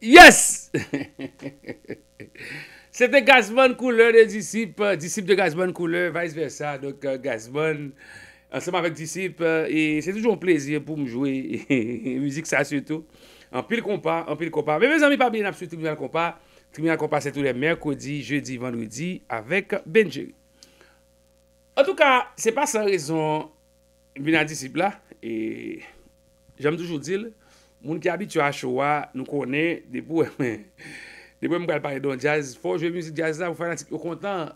Yes! Yes! Sete Gazman Couleur euh, de Disip, Disip de Gazman Couleur, vice versa, donc euh, Gazman, ensemble avec Disip, euh, et c'est toujours un plaisir pour m'jouer, et musique ça surtout, en pile compas, en pile compas, mais mes amis, pas bien, absolument, en pile compas, en pile compas, c'est tout le mercredi, jeudi, vendredi, avec Benjeri. En tout cas, c'est pas sans raison, Bernard Disip là, et j'aime toujours dire, moun qui habitue à Choua, nous connaît, des bourrins, Ne pou mou kal pare don jazz fò, jwè mou si jazz nan pou fè nan sik yo kontan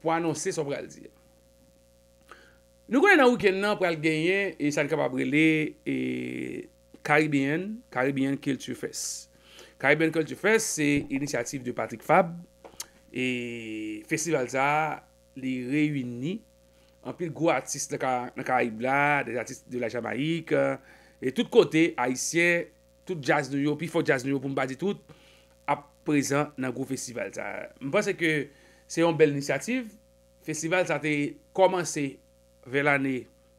pou anonsè son pral di. Nou konen nan wikenn non, nan pral genyen, e san kap aprele, e Karibyen, Karibyen Culture Fest. Karibyen Culture Fest, se inisiatif de Patrick Fab, e festival za, li reyuni, anpil gwo artiste nan Karib la, de artiste de la Jamaik, e tout kote, a isye, tout jazz nou yo, pi fò jazz nou yo pou mbadi tout, Prezant nan gro festival sa. Mwen panse ke se yon bel inisiativ. Festival sa te komanse ve l ane.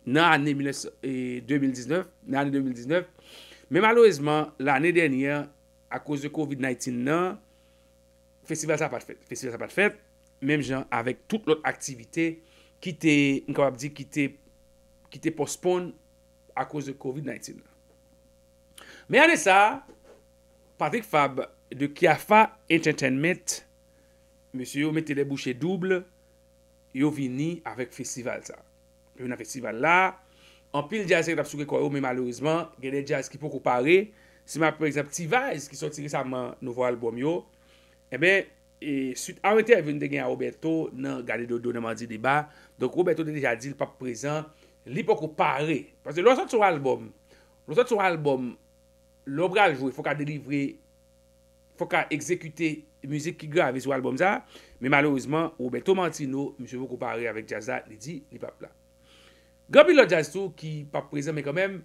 Nan ane 2019. Nan ane 2019. Men malouezman l ane denyen. A kouz de COVID-19 nan. Non, festival sa pat fèt. Festival sa pat fèt. Mem jan avèk tout lot aktivite. Ki te, mwen kapab di ki te. Ki te pospon. A kouz de COVID-19. Men ane sa. Patrick Fabre. de kiafa ententenmet, monsi oh, yo mette eh non, de bouchè double, yo vini avèk festival sa. Yo vini avèk festival la, anpil jazz yon ap souge kwa yo, men malourizman, genè jazz ki pou koupare, seman ap preseptiva, eski soti resaman nouvo alboum yo, ebe, anwete avèk veni de genye a Roberto, nan gade dodo nan mandi deba, donk Roberto de deja di l pap prezant, li pou koupare, pase lòsat sou alboum, lòsat sou alboum, lòsat sou alboum, lòsat sou alboum, lòsat sou alboum, Fok a ekzekute mouzik ki ge a vizu alboum za, me malouzman ou be to manti nou, mouche vou kopare avèk jazz a, li di, li papla. Gan pil la jazz tou ki pa prezant, men konmem,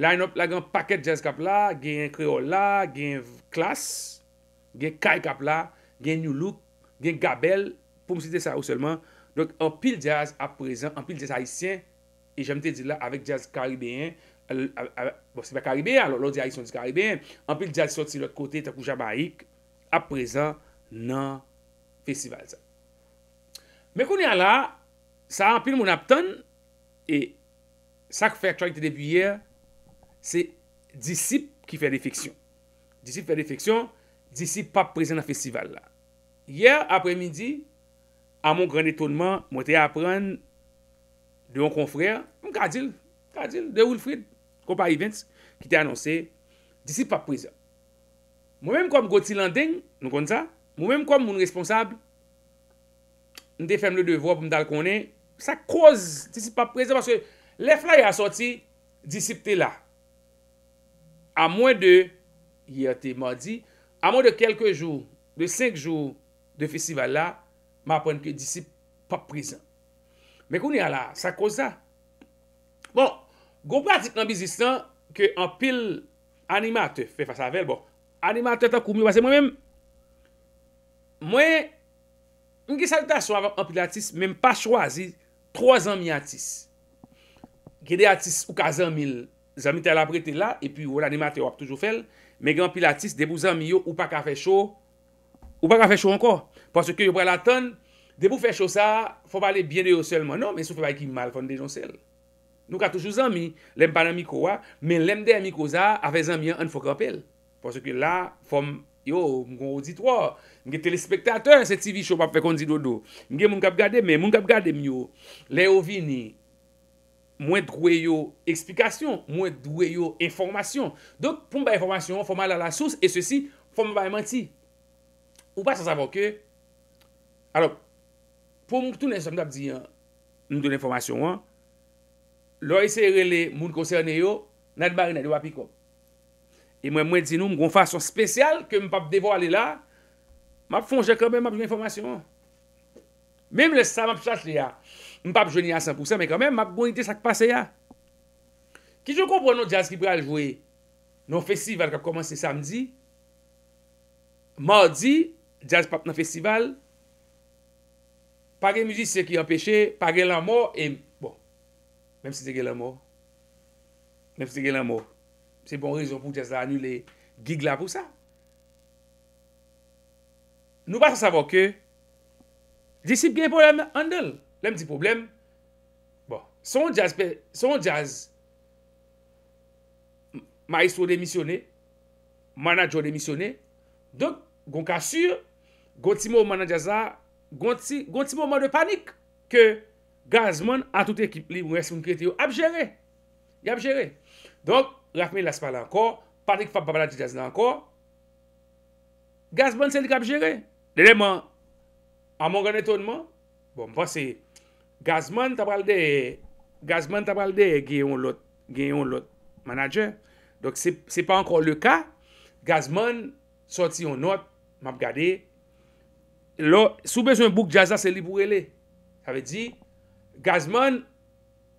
lanyop la gen paket jazz kapla, gen kreola, gen klas, gen kaj kapla, gen new look, gen gabel, pou msite sa ou selman. Donk, an pil jazz ap prezant, an pil jazz haisyen, e jemte di la avèk jazz karibéen, pou msite sa ou selman, bo se pa karibè, alo lò di a yi son di karibè, anpil di a yi sot si lòt kote, takou jama yik, ap prezant nan festival zan. Mè kon yal la, sa anpil moun ap ton, e sa kou fè aktualite debi yè, se disip ki fè defeksyon. Disip fè defeksyon, disip pa prezant nan festival la. Yè apre midi, an moun gran etonman, mwen te apren de yon konfrè, mwen kardil, kardil, de Wilfred, Kou pa event ki te anonsè, disip pa prizè. Mou mèm kou m goti landing, nou kon sa, mou mèm kou m moun responsable, nou te fèm le devò pou m dal konè, sa kouz disip pa prizè, parce le f la y a soti, disip te la. A mwen de, yate m a di, a mwen de kelke jou, de 5 jou de festival la, m apon ke disip pa prizè. Mè kon y a la, sa kouz sa. Bon. Bon. Gou pratik nan bizistan ke an pil animatè fè fè sa vel, bo, animatè tan koum yo, basè mwen mèm, mwen, mwen ki sa luta sou avan an pil atis, mèm pa chwazi, 3 an mi atis. Gede atis ou ka zan mil, zan mi tè la bretè la, epi ou l'animatè wap toujou fèl, mè gen an pil atis, debou zan mi yo, ou pa ka fè chou, ou pa ka fè chou anko, paswè kè yo pral atan, debou fè chou sa, fò palè bien yo selman, nan, men sou fè palè ki mal fonde jon sel. Nou ka toujou zan mi, lèm pa nan mi kouwa, men lèm de an mi kouza, avè zan mi an an fok apel. Pon se ke la, fòm, yo, mwen kon odit wò, mwen ke telespektator se TV show pa pe kon di dodo. Mwen ke moun kap gade, mwen moun kap gade mi yo, lè yo vini, mwen drouye yo eksplikasyon, mwen drouye yo informasyon. Dok, pou mwen ba informasyon, fòm ala la sous, e se si, fòm mwen ba emanti. Ou pa sa zavokè. Alors, pou mwen tout ne zan mwen kap di, mwen mwen mwen mwen mwen mwen mwen mwen mwen mwen mwen m lor ese rele moun konserneyo, nan bari nan wapiko. E mwen mwen di nou mgon fason spesyal ke m pap devon ale la, m ap fonje kambè m ap joun informasyon. Mè m lè sa m ap chas li ya, m pap jouni a 100%, mè kambè m ap gounite sa kpase ya. Ki jo kompon nou jazz ki pral jouye, nou festival kap komanse samdi, mardi, jazz pap nan festival, pake mjisi se ki empèche, pake la mò, e m, Mèm si te gen lè mò, mèm si te gen lè mò, se bon rezon pou jazan anilè gig lè pou sa. Nou pa sa savon ke, disip gen probleme andel, lèm ti probleme. Bon, son jaz, son jaz, maestro demisyonè, manajò demisyonè, donk, gon ka sur, gonti mò manajazan, gonti mò manjò panik, ke... Gazman a tout ekip li mwes mwen kreti yo ap jere. Y ap jere. Donk, Rafmi las pala ankor. Patrick Fab babala di jazan ankor. Gazman se li kap jere. Dede bon, man, a mwen gan etonman. Bon, mwase, Gazman tabralde, Gazman tabralde, geyon lot, geyon lot manajen. Donk, se pa ankor le ka. Gazman, soti yon not, map gade. Lo, soubez yon bouk jazan se li boure le. A ve di, a ve di, Gazman,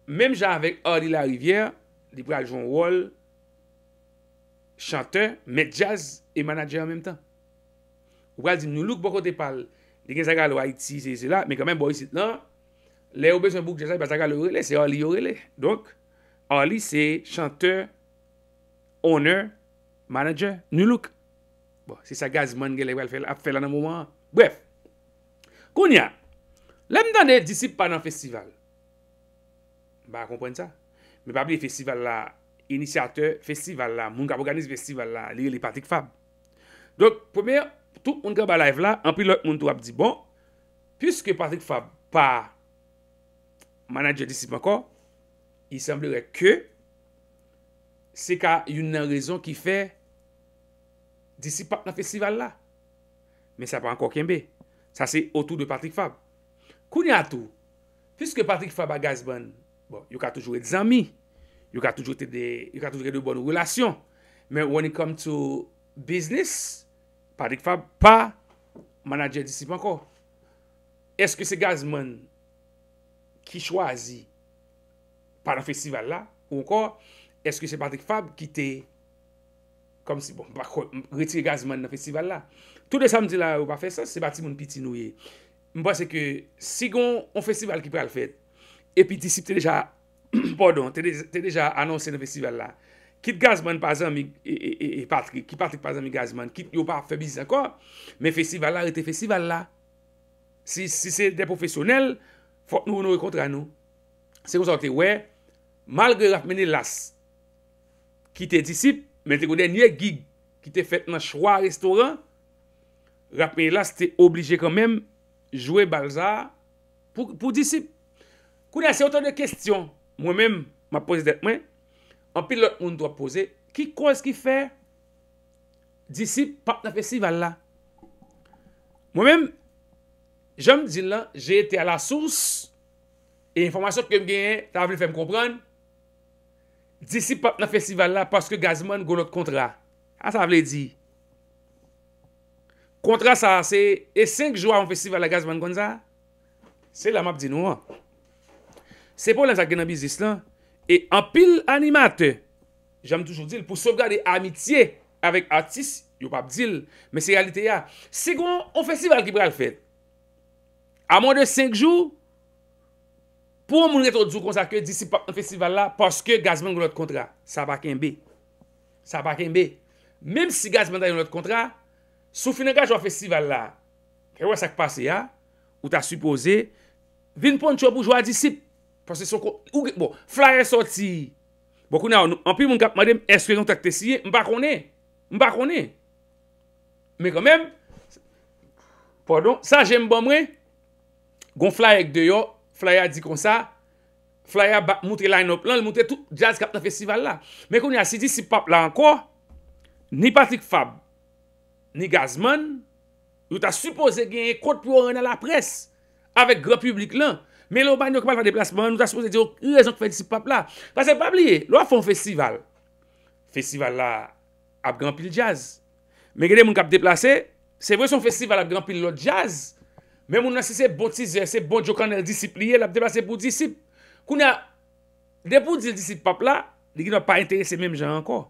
mem jan avèk Orly Larivière, li pou aljon rol, chanteur, med jazz, e manager an menm tan. Ou al di mnoulouk bako te pal, li gen sa gal o Haiti, se la, men kamen boyi sit nan, le oube son bouk jazz ay ba sa gal orele, se Orly orele. Donk, Orly se chanteur, owner, manager, mnoulouk. Bo, se sa gazman gen li ap fel an an mouman. Bref, kon ya, Lèm danè disip pa nan festival. Ba kompren sa. Mè pa plè festival la, inisyateur festival la, moun kap organisme festival la, liye li Patrick Fab. Donk, pwemè, tout moun kap balay vla, anpil lò moun tou ap di bon, pwiske Patrick Fab pa manager disip man kon, i semblère ke se ka yon nan rezon ki fè disip pa nan festival la. Mè sa pa ankon kenbe. Sa se otou de Patrick Fab. Kouni atou, fiske Patrick Fab a Gazman, bon, yon ka toujou et zami, yon ka toujou et de bon ou relasyon. Men, when it come to business, Patrick Fab pa manager disip anko. Eske se Gazman ki chwazi pa nan festival la? Ou anko, eske se Patrick Fab ki te, kom si bon, bako, reti Gazman nan festival la? Tout de samdi la ou pa fe sa, se bati moun piti nouye. Mwa se ke, sigon an festival ki pral fet, epi disip te deja, pardon, te deja anonsen an festival la, kit gazman pazan mi, ki e, e, e, patik pazan mi gazman, kit yo pa febiz akor, men festival la, rete festival la. Si se de profesyonel, fote nou nou rekontra nou. Se kon sa te we, malge rap meni las, ki te disip, men te kouden nye gig, ki te fet nan chwa restaurant, rap meni las te oblije kanmem, Jouè balsar pou disip. Kounè se otan de kestyon, mwen mèm m apose det mwen. An pi lot moun do apose, ki kon eski fè disip pap nan festival la? Mwen mèm, jèm di lan, jè etè a la sous, e informasyon ki m genye, ta vle fè m kompran, disip pap nan festival la paske gazman gounot kontra. A ah, ta vle di. Kontra sa se e 5 jwa an festival la gazman konza, se la map di nou an. Se pou lan sa genan bizis lan, e an pil animate, jame toujou dil, pou sovgade amitye avek artist, yo pap dil, me se realite ya, se kon an festival ki pral fet, a moun de 5 jwa, pou moun reto di konza ke disi festival la, paske gazman konot kontra, sa baken be. Sa baken be. Mem si gazman da yon lot kontra, Soufine gaj wafestival la, kè e wè sak pase ya, ou ta suppose, vin pon chou pou jwa disip, pou se sou kon, ou, bo, flyer sorti, bo kou nou, anpil moun kap madem, eswè yon tak tesye, mba konè, mba konè, mbe konè, pardon, sa jè mbomwe, gon flyer ek deyo, flyer di kon sa, flyer bak moutre line up, lan moutre tout jazz kap ta festival la, mbe konè asidisi pap la anko, ni patik fab, Ni gazman, nou ta suppose gen yon kote pou ane la pres, avek gran publik lan, men lè ou ban yon kapal fa deplasman, nou ta suppose diyon ki rezon ki fè disip pap la. Kase bab liye, lò a fon festival. Festival la ap gran pil jazz. Men genè moun kap deplase, se vwè son festival ap gran pil lot jazz, men moun anse se botize, se bot jokan el disip liye, lè ap deplase pou disip, kou na, de pou disip pap la, li genon ap pa interese menm jan anko.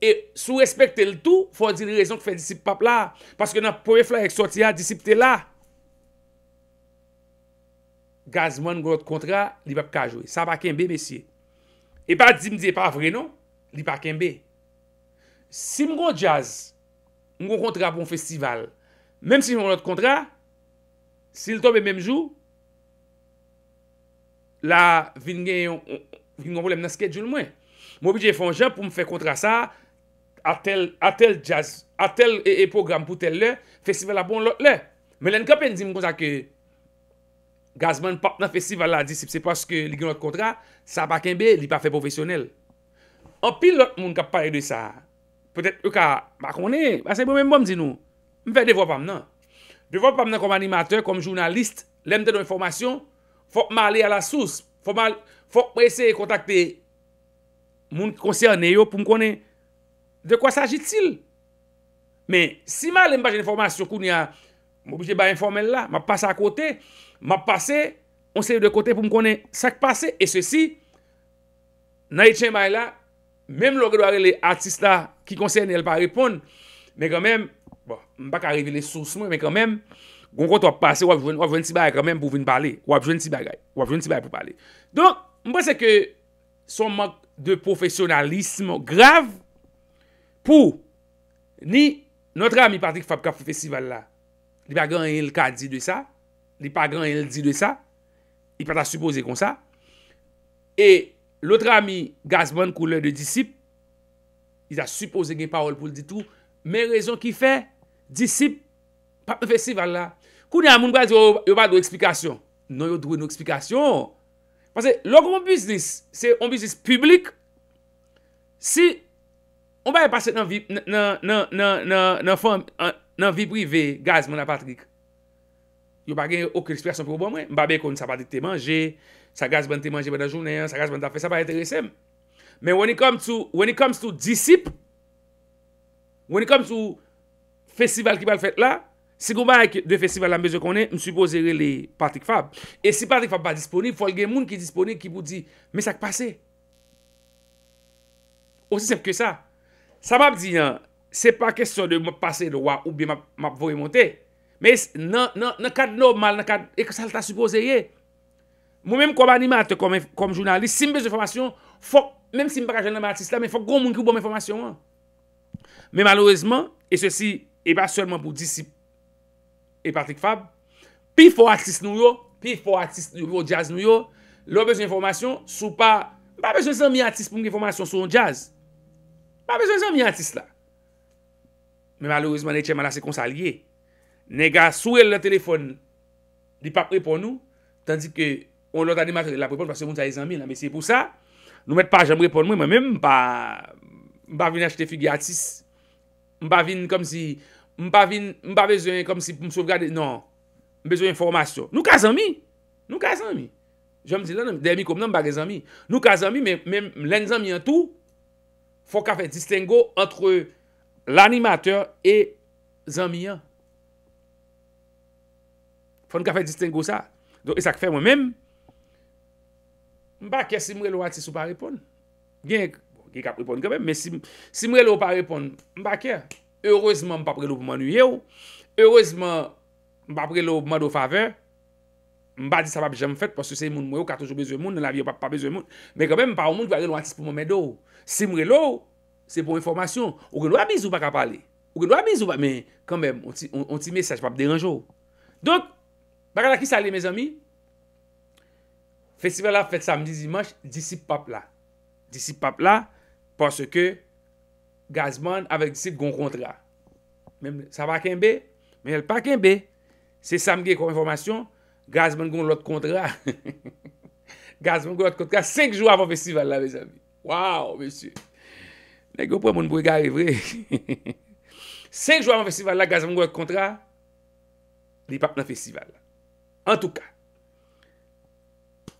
E sou respekte l tou, fwa di l rezon ki fe disip pap la. Paske nan pou refla ek soti a, disip te la. Gaz mwen gwa lot kontra, li pap ka jowe. Sa pa kenbe, mesye. E pa di mdi e pa vre non, li pa kenbe. Si mwen gwa jazz, mwen gwa kontra bon festival, menm si mwen gwa lot kontra, si l tobe menm jou, la vin gen yon, vin gen volen nasket jou l mwen. Mou bi jè fon jè pou m fè kontra sa A tel e, e program pou tel le Festival a bon lot le Mè lèn kapèn di m kon sa ke Gazman part nan festival la Disip se paske li gwen lot kontra Sa pa kenbe li pa fè profesyonel An pi lot moun kap pare de sa Pètè yo ka Mè konè, mè se mè mè mbòm di nou Mè fè devòp am nan Devòp am nan kom animatèr, kom jounalist Lèm tè dòn informasyon Fòk mè alè a la sous Fòk mè ese kontakte moun ki konser aneyo pou m konen, de kwa sajitil? Me, si ma le m baje informasyon kou ni a, m obje ba informel la, ma pase akote, ma pase, on se de kote pou m konen, sak pase, e se si, na itjen bay la, mem lo gado are le artist la, ki konser aneyo pa repon, me kwa bon, mem, m bak a revile sous m, me kwa mem, goun kont wap pase, wap jwen ti baye kwa mem pou vin bale, wap jwen ti baye, wap jwen ti baye pou bale. Donk, m base ke, son m ak, de profesyonalisme grav pou ni notre ami partik fab ka profesyval la. Li pa gran en el ka di de sa. Li pa gran en el di de sa. Il pat a suppose kon sa. Et lotre ami Gazman kou lè de disip, il a suppose gen parol pou l'ditou, men rezon ki fe disip pa profesyval la. Kou ni amoun ba yo bat dou eksplikasyon. Non yo dou nou eksplikasyon. Pansè, logon mwen bisnis, se mwen bisnis publik, si mwen baye pase nan vi privé, gaz mwen apatrik. Yo bagen yon okilispe asan pou mwen mwen, mba be kon sa pati te manje, sa gaz mwen te manje mwen anjounen, sa gaz mwen ta fe, sa baye teresem. Men when it comes to disip, when it comes to festival ki bal fet la, Si gouman ek de festival an bezo konen, msuposere le partik fab. E si partik fab pa disponib, fòl gen moun ki disponib ki pou di, mè sa k'pase. Ose sempe ke sa. Sa mab di, se pa kesyon de mwap pase lwa ou bè mwap vwoye monte. Mè nan, nan, nan kad nou mal, nan kad, ek sa lta suposere. Mwen mèm kwa ba animat kom jounalist, si mbez informasyon, fòk, mèm si mba kajen nan mwen atis la, mè fòk goun moun ki pou mwen informasyon an. Mè malouezman, e se si, e pa sèlman pou disip, E patik fab, pi fo artist nou yo, pi fo artist nou yo, jazz nou yo, lò bezon informasyon sou pa, pa bezon zan mi artist pou mwen ge informasyon sou an jazz, pa bezon zan mi artist la. Me malourezman e chèman la se konsalye, nega sou el le telefon di pa pre pou nou, tandik ke on lò ta di matre de la pre pou nou, pa se moun ta e zan mi la, me se pou sa, nou met pa jemre pou nou, mwen mèm, pa mba vin achete figi artist, mba vin kom si... m pa vezen kom si pou m souv gade, nan, m bezen informasyon. Nou ka zanmi? Nou ka zanmi? Jom di lan, non, demi kom nan m baga zanmi. Nou ka zanmi, men m len zanmi an tou, fon ka fe distengo entre l'animateur e zanmi an. Fon ka fe distengo sa. Don, e sak fe mwen menm. M baker si mre lou atis ou pa repon. Gen, ki kap repon kemen, men si mre lou pa repon, m baker. heureseman m pa prelo pou manu ye ou, heureseman m pa prelo mwa do fave, m ba di sa pap jem fèt, pòsè se moun mwe ou katojou bezwe moun, nan la vye pap pa bezwe moun, mè kèmè m pa ou moun vwa relo antis pou mwen mè do, se mwe lou, se pou informasyon, ou genou abiz ou baka pale, ou genou abiz ou baka, mè kèmèm, on ti mesaj pap deranjou, dot, baka la ki sa ale mè zami, fèt sivè la fèt samedi zimaj, disi pap la, disi pap la, pòsè ke, Gazman avèk disip goun kontra. Sa va kenbe? Men el pa kenbe. Se samge kon informasyon, Gazman goun lot kontra. Gazman goun lot kontra. 5 jou avèk festival la, les amis. Waou, messieurs. Nèk yo pouè moun bwe gare vre. 5 jou avèk festival la, Gazman goun lot kontra. Li pa pna festival. En tout ka.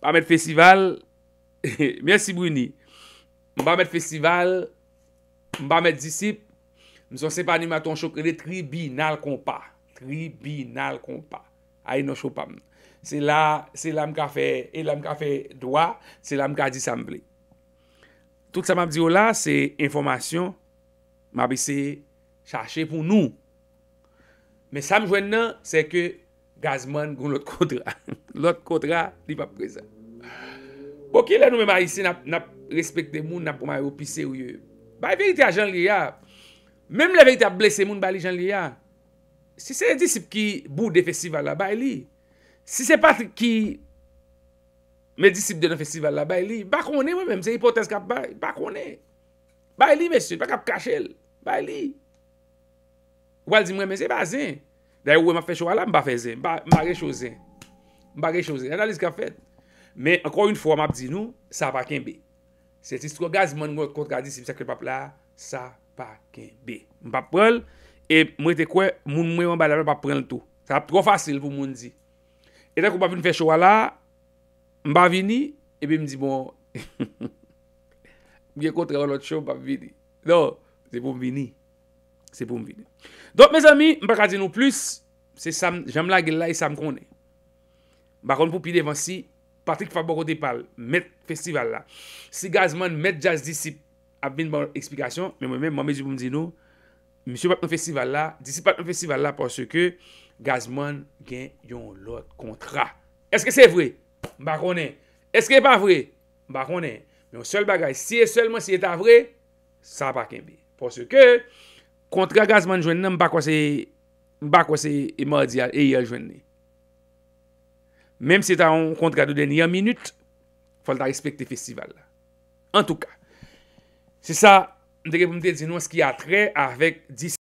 Mbamèd festival. Mènsi bruni. Mbamèd festival. Mbamèd festival. Mba met disip, mso sepa ni maton chokre de tribunal kompa. Tribunal kompa. Ay no chopam. Se la, se la mka fe, e la mka fe dwa, se la mka disamble. Tout sa mab diyo la, se informasyon, mabise chache pou nou. Me sa mjwen nan, se ke gazman goun lot kodra. Lot kodra, li pa prese. Po ke la nou me marise, nap respekte moun, nap koman evopise ou yew. Bay verite a jan li ya. Mem le verite a blese moun bay li jan li ya. Si se disip ki bou de festival la, bay li. Si se pat ki me disip de nan festival la, bay li. Bakone wè men, se hipotese kap bay, bakone. Bay li, mè sè, bakap kachel, bay li. Wal di mwen men, se bazen. Da yè wè ma fè chou ala, mba fè zen, mba rechou zen. Mba rechou zen, analize kap fèt. Men, ankon yon fò, map di nou, sa baken bè. Se ti stro gaz man gwen kontra di si mseke pap la, sa pa ke be. M pa prel, e mwen te kwe, mwen mwen ba la mwen pa prel tout. Sa pro fasil pou mwen di. E tenk ou pa vin fè chou ala, m ba vini, e be m di bon. M gen kontra an lot chou, m pa vini. Non, se pou m vini. Se pou m vini. Donk, mè zami, m pa kaze nou plus. Se sam, jame la gil la, e sam konen. Bakon pou pide vansi. Patrick Fabreau de Pal met festival la. Si Gazman met jazz disip ap bin bon eksplikasyon, men mwen men mwame di pou mdi nou, msou pat nou festival la, disip pat nou festival la, pwosye ke Gazman gen yon lot kontra. Eske se vwe? Mbakone. Eske e pa vwe? Mbakone. Mwen sol bagay, si e selman si eta vwe, sa pa kenbi. Pwosye ke kontra Gazman jwen nan mbakwase, mbakwase emodial e yel jwen ne. Mem si ta an kontra do denye a minute, fol ta respekte festival. An tou ka. Se sa, m deke pou m dezenou an skia atre avèk disi.